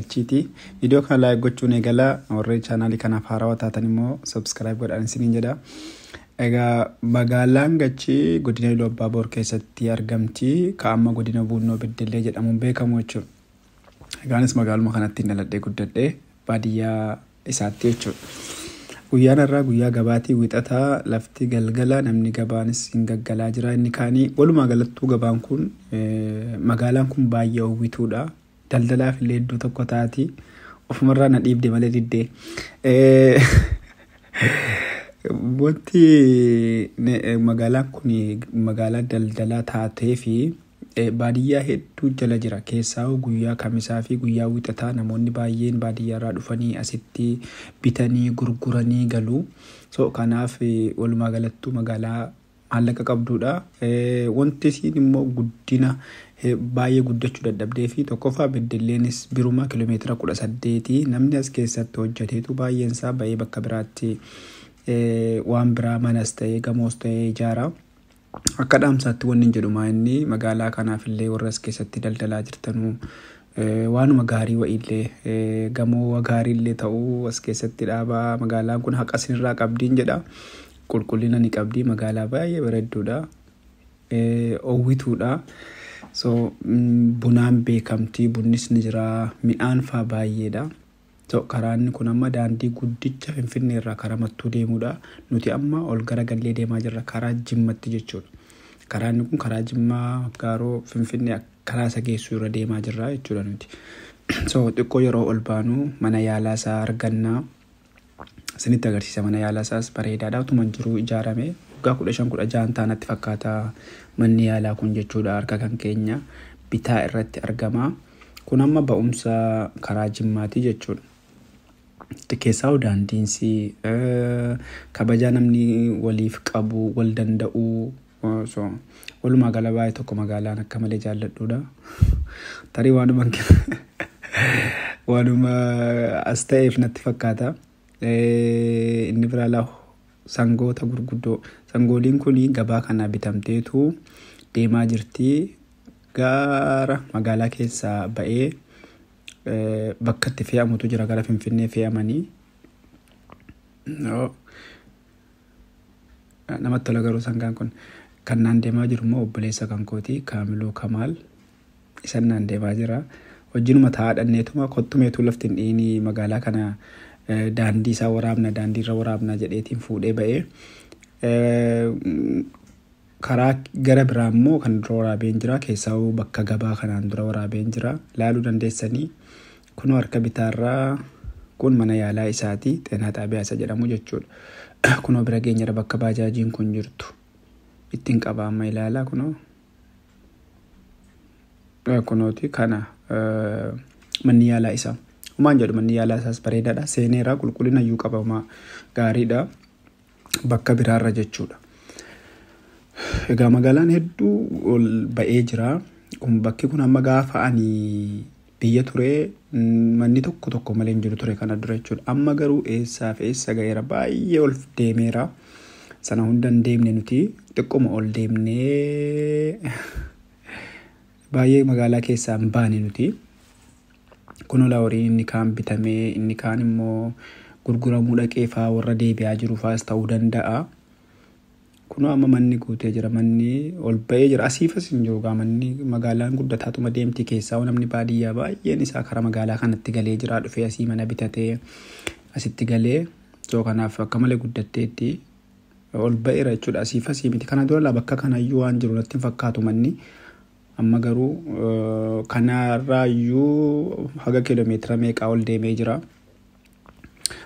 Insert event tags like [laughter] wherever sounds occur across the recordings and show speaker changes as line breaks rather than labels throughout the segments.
HT viidiyoo gochuun kanaaf taatan immoo isiniin jedha. magaalaan gachii godina Iluu Abaaboor keessatti argamti. Ka'amma godina Buunnoo Beddellee jedhamuun Egaanis magaaluma kanatti baadiyyaa isaatti jechuudha. Guyyaan irraa guyyaa gabaatii wixataa lafti namni gabaanis inni kaanii walumaa galattuu gabaan kun eh, magaalaan kun baay'ee hawwituudha. daldalaaf illee tokko taati ofumarraa na dhiibde malee diddee. Wanti magaalaan kun magaalaa daldalaa taatee baadiyyaa hedduu jala jira keessaa guyyaa kamisaa fi guyyaa wixataa namoonni baay'een baadiyyaarraa dhufanii asitti bitanii gurguranii galu. Kanaaf walumaa galattuu magaalaa Maallaqa qabduudha. Eh, wanti isiin immoo guddina eh, baay'ee guddachuu dadhabdee fi tokkoffaa beddeleenis birumaa kiiloomeetira kudha saddeetii namni as keessatti hojjeteetu baay'een isaa bakka biraatti eh, waan biraa manas ta'ee gamoos ta'ee ijaara. Akka dhaamsaatti wanni hin jedhumaa inni magaalaa kanaafillee warra as keessatti daldalaa jirtanuu waanuma gaarii wayiillee gamoo gaariillee ta'uu as keessatti dhaabaa magaalaan kun haqa sinirraa qabdiin jedha. qulqullina ni qabdi magaalaa baay'ee bareedduudha Owwituudha. So, mm, bunaan beekamtii bunnis ni jira midhaan faa baay'eedha. So, karaan kun amma daandii guddicha finfinnee irraa karaa mattuu deemuudha. Nuti amma ol gara garagallee deemaa jirra karaa jimmatti jechuudha. Karaan kun karaa jimmaa gaaroo finfinnee karaa isa geessu irra deemaa jirra jechuudha nuti. [clears throat] So, xiqqoo yeroo ol baanu mana yaalaa isaa argannaa. Isinitti agarsiisa mana yaalaa isaas bareedaadha. Utuma jiruu ijaarame waggaa kudha shan kudha jahan fakkaata manni yaalaa kun jechuudha harka kan keenya bitaa irratti argama. Kun amma ba'umsa karaa jimmaati jechuudha. Xiqqeessaa daandiinsi kabajaa namni waliif qabu wal danda'uu walumaa gala baay'ee tokko magaalaan akka malee jaalladhuudha. Tarii waanuma [laughs] as ta'eef natti fakkaata. Eh, inni bira sangoota gurguddoo sangooliin kun gabaa kana bitamteetu deemaa jirti gaara magaalaa keessaa ba'ee eh, bakka itti fe'amutu jira gara finfinnee fe'amanii. namatti tola garuu sangaan kun kan naan deemaa jiru obboleessa kan kaamiluu kamaal isan naan deemaa jira wajjinuma taa'aa dhanneetuma lafti hin dhiinii magaalaa kana Eh, daandii isaa waraabna daandii irra waraabnaa jedheetiin fuudhee ba'ee eh, karaa gara biraa kan dura waraabeen jira keessaa bakka gabaa kanaan dura waraabeen jira laaluu dandeessanii kun harka bitaarraa kun mana yaalaa isaati xeenaa xaabiyaa isa jedhamu jechuudha [clears throat] kunoo bira geenyarra bakka baajaajiin kun jirtu ittiin qaba amma ilaalaa kunoo eh, kana manni yaalaa isaa. Uumaan jedhu manni yaalaa isaas bareedaadha. Seeneeraa qulqullina iyyuu qabamaa gaariidha. Bakka biraarra jechuudha. Egaa magaalaan hedduu ol ba'ee jira. Bakki kun amma gaafa ani biyya turee manni tokko tokko malee hin jiru ture kana dura jechuudha. Amma garuu eessaa fi eessa ga'eera baay'ee ol deemeera. Sana hunda hin deemne nuti xiqquma ol deemne. [laughs] baay'ee magaalaa keessaa hin baane nuti. kunoo horiin inni kaan bitamee inni kaan immoo gurguramuu dhaqee fa'aa warra deebi'aa jiru fa'as ta'uu danda'a. Kunoo amma manni guutee jira manni ol ba'ee jira asiifas hin jiru manni magaalaan guddataatuma deemti keessaa namni baadiyyaa baay'een isaa karaa magaalaa kanatti galee jiraa dhufee asii mana bitatee asitti galee soo kanaaf akka malee guddateetti ol ba'eera jechuudha asiifas miti kana dura bakka kanayyuu waan jiru natti fakkaatu manni. amma garuu eh, kanarraayyuu haga kiiloomeetira meeqaa ol deemee jira.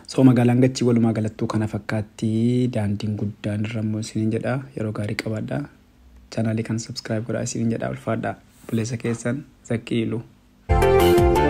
So magaalaan gachii walumaa galattuu kana fakkaatti daandiin guddaan irrammoo isinin jedha yeroo gaarii qabaadha. Chaanaalii kan subscribe godha jedha ulfaadha. Buleessa keessan zaqiilu